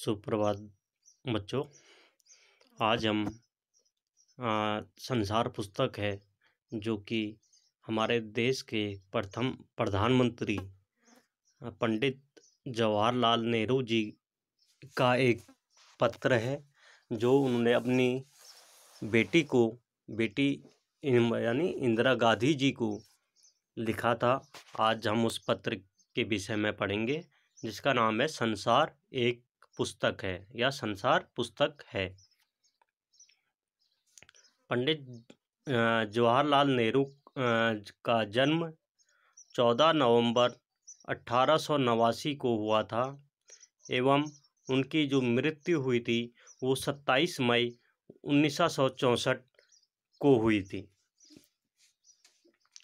सुप्रभात बच्चों आज हम आ, संसार पुस्तक है जो कि हमारे देश के प्रथम प्रधानमंत्री पंडित जवाहरलाल नेहरू जी का एक पत्र है जो उन्होंने अपनी बेटी को बेटी यानी इंदिरा गांधी जी को लिखा था आज हम उस पत्र के विषय में पढ़ेंगे जिसका नाम है संसार एक पुस्तक है या संसार पुस्तक है पंडित जवाहरलाल नेहरू का जन्म 14 नवंबर अट्ठारह को हुआ था एवं उनकी जो मृत्यु हुई थी वो 27 मई उन्नीस को हुई थी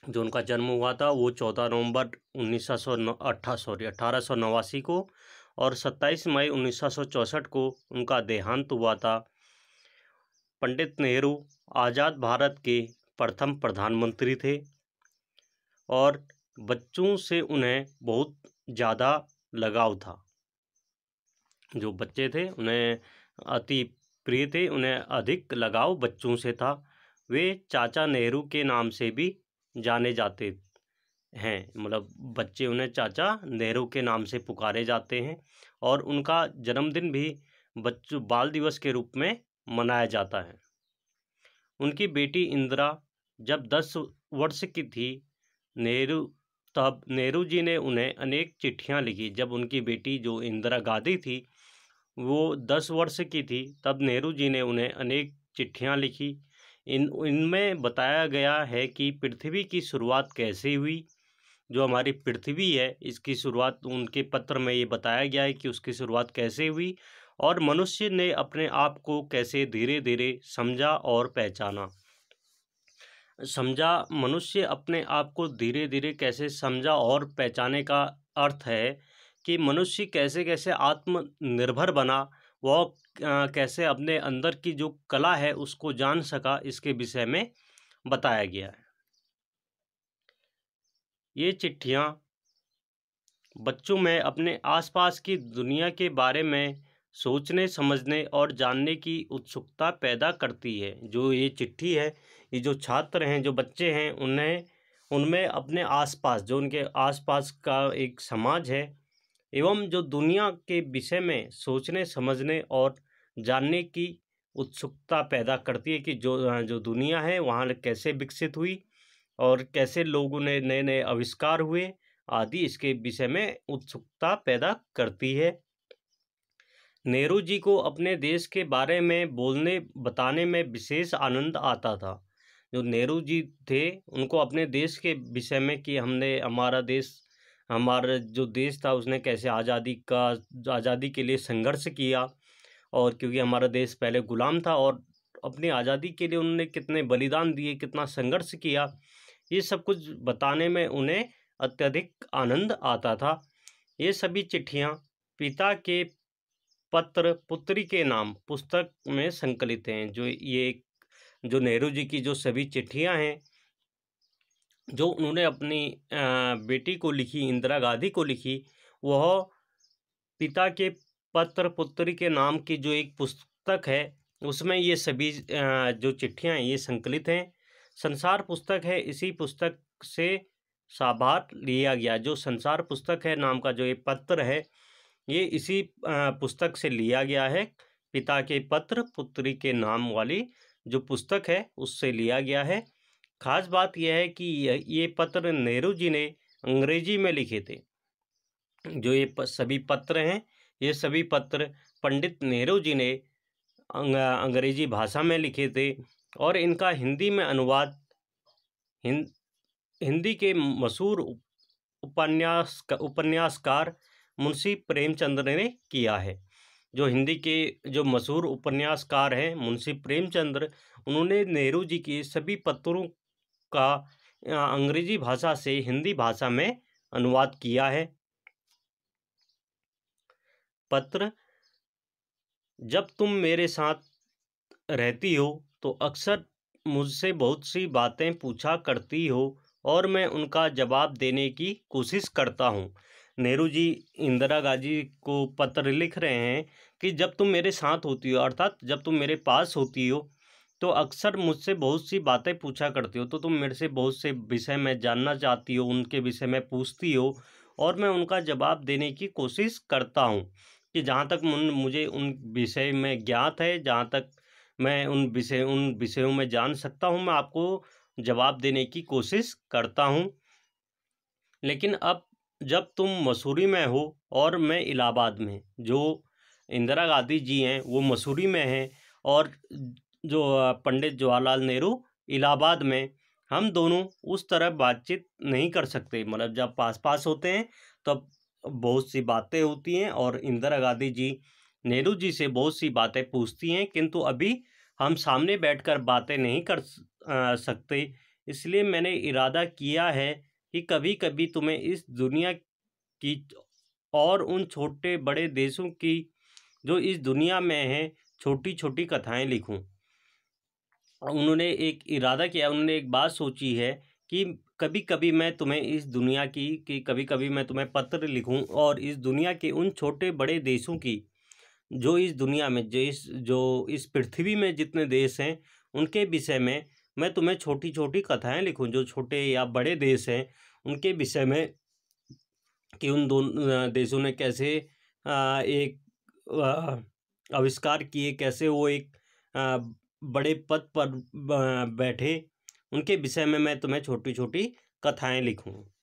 जो उनका जन्म हुआ था वो चौदह नवंबर उन्नीस सौ सॉरी अट्ठारह सौ नवासी को और 27 मई 1964 को उनका देहांत हुआ था पंडित नेहरू आज़ाद भारत के प्रथम प्रधानमंत्री थे और बच्चों से उन्हें बहुत ज़्यादा लगाव था जो बच्चे थे उन्हें अति प्रिय थे उन्हें अधिक लगाव बच्चों से था वे चाचा नेहरू के नाम से भी जाने जाते हैं मतलब बच्चे उन्हें चाचा नेहरू के नाम से पुकारे जाते हैं और उनका जन्मदिन भी बच्चों बाल दिवस के रूप में मनाया जाता है उनकी बेटी इंदिरा जब दस वर्ष की थी नेहरू तब नेहरू जी ने उन्हें अनेक चिट्ठियां लिखी जब उनकी बेटी जो इंदिरा गांधी थी वो दस वर्ष की थी तब नेहरू जी ने उन्हें अनेक चिट्ठियां लिखी इन इनमें बताया गया है कि पृथ्वी की शुरुआत कैसे हुई जो हमारी पृथ्वी है इसकी शुरुआत उनके पत्र में ये बताया गया है कि उसकी शुरुआत कैसे हुई और मनुष्य ने अपने आप को कैसे धीरे धीरे समझा और पहचाना समझा मनुष्य अपने आप को धीरे धीरे कैसे समझा और पहचाने का अर्थ है कि मनुष्य कैसे कैसे आत्मनिर्भर बना वह कैसे अपने अंदर की जो कला है उसको जान सका इसके विषय में बताया गया है ये चिट्ठियाँ बच्चों में अपने आसपास की दुनिया के बारे में सोचने समझने और जानने की उत्सुकता पैदा करती है जो ये चिट्ठी है ये जो छात्र हैं जो बच्चे हैं उन्हें उनमें अपने आसपास जो उनके आसपास का एक समाज है एवं जो दुनिया के विषय में सोचने समझने और जानने की उत्सुकता पैदा करती है कि जो जो दुनिया है वहाँ कैसे विकसित हुई और कैसे लोगों ने नए नए आविष्कार हुए आदि इसके विषय में उत्सुकता पैदा करती है नेहरू जी को अपने देश के बारे में बोलने बताने में विशेष आनंद आता था जो नेहरू जी थे उनको अपने देश के विषय में कि हमने हमारा देश हमारा जो देश था उसने कैसे आज़ादी का आज़ादी के लिए संघर्ष किया और क्योंकि हमारा देश पहले गुलाम था और अपनी आज़ादी के लिए उन्होंने कितने बलिदान दिए कितना संघर्ष किया ये सब कुछ बताने में उन्हें अत्यधिक आनंद आता था ये सभी चिट्ठियाँ पिता के पत्र पुत्री के नाम पुस्तक में संकलित हैं जो ये जो नेहरू जी की जो सभी चिट्ठियाँ हैं जो उन्होंने अपनी बेटी को लिखी इंदिरा गांधी को लिखी वह पिता के पत्र पुत्री के नाम की जो एक पुस्तक है उसमें ये सभी जो चिट्ठियाँ हैं ये संकलित हैं संसार पुस्तक है इसी पुस्तक से साभार लिया गया जो संसार पुस्तक है नाम का जो ये पत्र है ये इसी पुस्तक से लिया गया है पिता के पत्र पुत्री के नाम वाली जो पुस्तक है उससे लिया गया है खास बात यह है कि ये पत्र नेहरू जी ने अंग्रेजी में लिखे थे जो ये सभी पत्र हैं ये सभी पत्र पंडित नेहरू जी ने अंग्रेजी भाषा में लिखे थे और इनका हिंदी में अनुवाद हिं, हिंदी के मशहूर उपन्यास उपन्यासकार मुंशी प्रेमचंद ने किया है जो हिंदी के जो मशहूर उपन्यासकार हैं मुंशी प्रेमचंद्र उन्होंने नेहरू जी के सभी पत्रों का अंग्रेजी भाषा से हिंदी भाषा में अनुवाद किया है पत्र जब तुम मेरे साथ रहती हो तो अक्सर मुझसे बहुत सी बातें पूछा करती हो और मैं उनका जवाब देने की कोशिश करता हूँ नेहरू जी इंदिरा गांधी को पत्र लिख रहे हैं कि जब तुम मेरे साथ होती हो अर्थात जब तुम मेरे पास होती हो तो अक्सर मुझसे बहुत सी बातें पूछा करती हो तो तुम मेरे से बहुत से विषय में जानना चाहती हो उनके विषय में पूछती हो और मैं उनका जवाब देने की कोशिश करता हूँ कि जहाँ तक मुझे उन विषय में ज्ञात है जहाँ तक मैं उन विषय उन विषयों में जान सकता हूँ मैं आपको जवाब देने की कोशिश करता हूँ लेकिन अब जब तुम मसूरी में हो और मैं इलाहाबाद में जो इंदिरा गांधी जी हैं वो मसूरी में हैं और जो पंडित जवाहरलाल नेहरू इलाहाबाद में हम दोनों उस तरह बातचीत नहीं कर सकते मतलब जब पास पास होते हैं तब बहुत सी बातें होती हैं और इंदिरा गांधी जी नेहरू जी से बहुत सी बातें पूछती हैं किंतु अभी हम सामने बैठकर बातें नहीं कर सकते इसलिए मैंने इरादा किया है कि कभी कभी तुम्हें इस दुनिया की और उन छोटे बड़े देशों की जो इस दुनिया में हैं छोटी छोटी कथाएं लिखूं उन्होंने एक इरादा किया उन्होंने एक बात सोची है कि कभी कभी मैं तुम्हें इस दुनिया की कि कभी कभी मैं तुम्हें पत्र लिखूं और इस दुनिया के उन छोटे बड़े देशों की जो इस दुनिया में जो इस जो इस पृथ्वी में जितने देश हैं उनके विषय में मैं तुम्हें छोटी छोटी कथाएं लिखूं जो छोटे या बड़े देश हैं उनके विषय में कि उन दोनों देशों ने कैसे एक आविष्कार किए कैसे वो एक बड़े पद पर बैठे उनके विषय में मैं तुम्हें छोटी छोटी कथाएं लिखूं